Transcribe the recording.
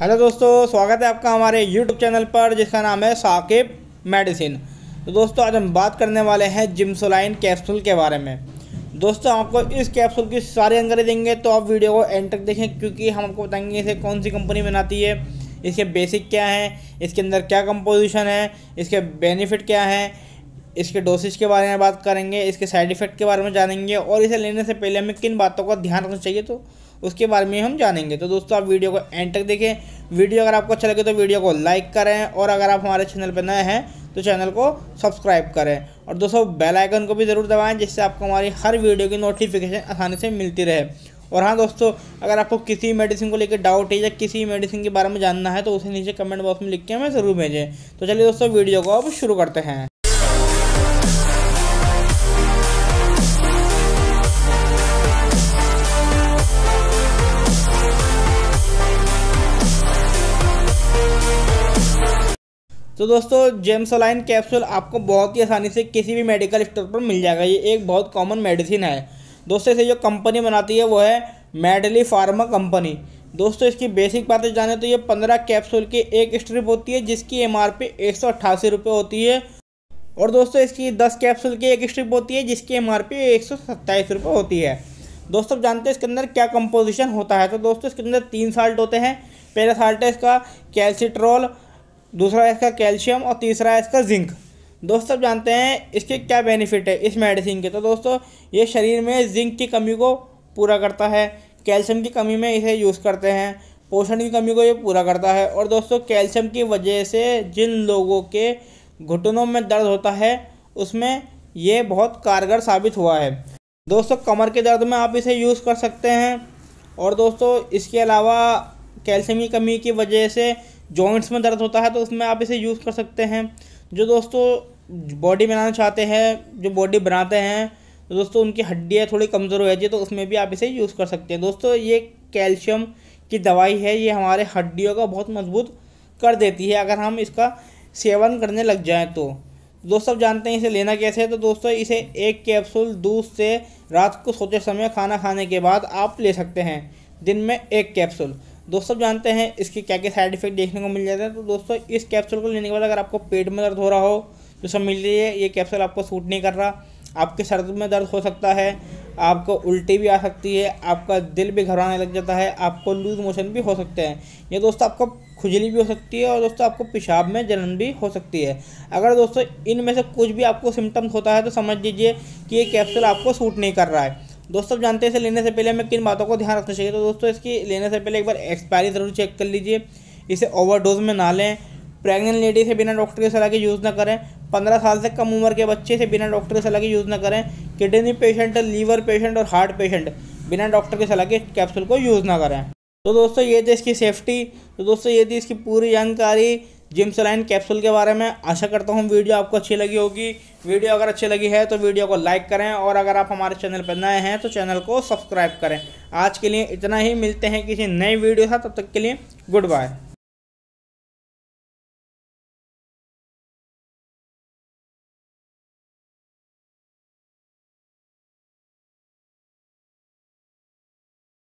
hello दोस्तों स्वागत है आपका हमारे यूट्यूब चैनल पर जिसका नाम है साकिब मेडिसिन तो दोस्तों आज हम बात करने वाले हैं जिम्सोलाइन कैप्सूल के बारे में दोस्तों आपको इस कैप्सूल की सारी जानकारी देंगे तो आप वीडियो को एंड तक देखें क्योंकि हम आपको बताएंगे इसे कौन सी कंपनी बनाती है इसके बेसिक क्या हैं इसके अंदर क्या कंपोजिशन है इसके बेनिफिट क्या हैं इसके डोसेज के बारे में बात करेंगे इसके साइड इफ़ेक्ट के बारे में जानेंगे और इसे लेने से पहले हमें किन बातों का ध्यान रखना चाहिए तो उसके बारे में हम जानेंगे तो दोस्तों आप वीडियो को एंड तक देखें वीडियो अगर आपको अच्छा लगे तो वीडियो को लाइक करें और अगर आप हमारे चैनल पर नए हैं तो चैनल को सब्सक्राइब करें और दोस्तों बेल आइकन को भी ज़रूर दबाएं जिससे आपको हमारी हर वीडियो की नोटिफिकेशन आसानी से मिलती रहे और हाँ दोस्तों अगर आपको किसी मेडिसिन को लेकर डाउट है या किसी मेडिसिन के बारे में जानना है तो उसे नीचे कमेंट बॉक्स में लिख के हमें ज़रूर भेजें तो चलिए दोस्तों वीडियो को अब शुरू करते हैं तो दोस्तों जेम्सोलाइन कैप्सूल आपको बहुत ही आसानी से किसी भी मेडिकल स्टोर पर मिल जाएगा ये एक बहुत कॉमन मेडिसिन है दोस्तों इसे जो कंपनी बनाती है वो है मेडली फार्मा कंपनी दोस्तों इसकी बेसिक बातें जाने तो ये पंद्रह कैप्सूल की एक स्ट्रिप होती है जिसकी एम आर पी एक सौ अट्ठासी रुपये होती है और दोस्तों इसकी दस कैप्सूल की एक स्ट्रिप होती है जिसकी एम आर पी एक सौ सत्ताईस रुपये होती है दोस्तों जानते हैं इसके अंदर क्या कंपोजिशन होता है तो दोस्तों इसके अंदर तीन साल्ट होते हैं पहला साल्ट है इसका कैल्सिट्रोल दूसरा है इसका कैल्शियम और तीसरा है इसका जिंक दोस्तों जानते हैं इसके क्या बेनिफिट है इस मेडिसिन के तो दोस्तों ये शरीर में जिंक की कमी को पूरा करता है कैल्शियम की कमी में इसे यूज़ करते हैं पोषण की कमी को ये पूरा करता है और दोस्तों कैल्शियम की वजह से जिन लोगों के घुटनों में दर्द होता है उसमें ये बहुत कारगर साबित हुआ है दोस्तों कमर के दर्द में आप इसे यूज़ कर सकते हैं और दोस्तों इसके अलावा कैल्शियम की कमी की वजह से जॉइंट्स में दर्द होता है तो उसमें आप इसे यूज़ कर सकते हैं जो दोस्तों बॉडी बनाना चाहते हैं जो बॉडी बनाते हैं तो दोस्तों उनकी हड्डियाँ थोड़ी कमज़ोर हो जाती है तो उसमें भी आप इसे यूज़ कर सकते हैं दोस्तों ये कैल्शियम की दवाई है ये हमारे हड्डियों का बहुत मजबूत कर देती है अगर हम इसका सेवन करने लग जाएँ तो दोस्तों जानते हैं इसे लेना कैसे है तो दोस्तों इसे एक कैप्सूल दूध से रात को सोते समय खाना खाने के बाद आप ले सकते हैं दिन में एक कैप्सूल दोस्तों जानते हैं इसके क्या क्या साइड इफेक्ट देखने को मिल जाता है तो दोस्तों इस कैप्सूल को लेने के बाद अगर आपको पेट में दर्द हो रहा हो तो समझ लीजिए ये कैप्सूल आपको सूट नहीं कर रहा आपके सर में दर्द हो सकता है आपको उल्टी भी आ सकती है आपका दिल भी घबराने लग जाता है आपको लूज मोशन भी हो सकते हैं ये दोस्तों आपको खुजली भी हो सकती है और दोस्तों आपको पेशाब में जलन भी हो सकती है अगर दोस्तों इनमें से कुछ भी आपको सिम्टम्स होता है तो समझ लीजिए कि ये कैप्सूल आपको सूट नहीं कर रहा है दोस्तों जानते हैं इसे लेने से पहले हमें किन बातों को ध्यान रखना चाहिए तो दोस्तों इसकी लेने से पहले एक बार एक्सपायरी ज़रूर चेक कर लीजिए इसे ओवरडोज में ना लें प्रेग्नेंट लेडी से बिना डॉक्टर की सलाह के यूज़ ना करें पंद्रह साल से कम उम्र के बच्चे से बिना डॉक्टर की सलाह के यूज़ ना करें किडनी पेशेंट लीवर पेशेंट और हार्ट पेशेंट बिना डॉक्टर की सलाह के कैप्सूल को यूज़ ना करें तो दोस्तों ये थी इसकी सेफ्टी तो दोस्तों ये थी इसकी पूरी जानकारी लाइन कैप्सूल के बारे में आशा करता हूँ वीडियो आपको अच्छी लगी होगी वीडियो अगर अच्छी लगी है तो वीडियो को लाइक करें और अगर आप हमारे चैनल पर नए हैं तो चैनल को सब्सक्राइब करें आज के लिए इतना ही मिलते हैं किसी नई वीडियो से तब तक के लिए गुड बाय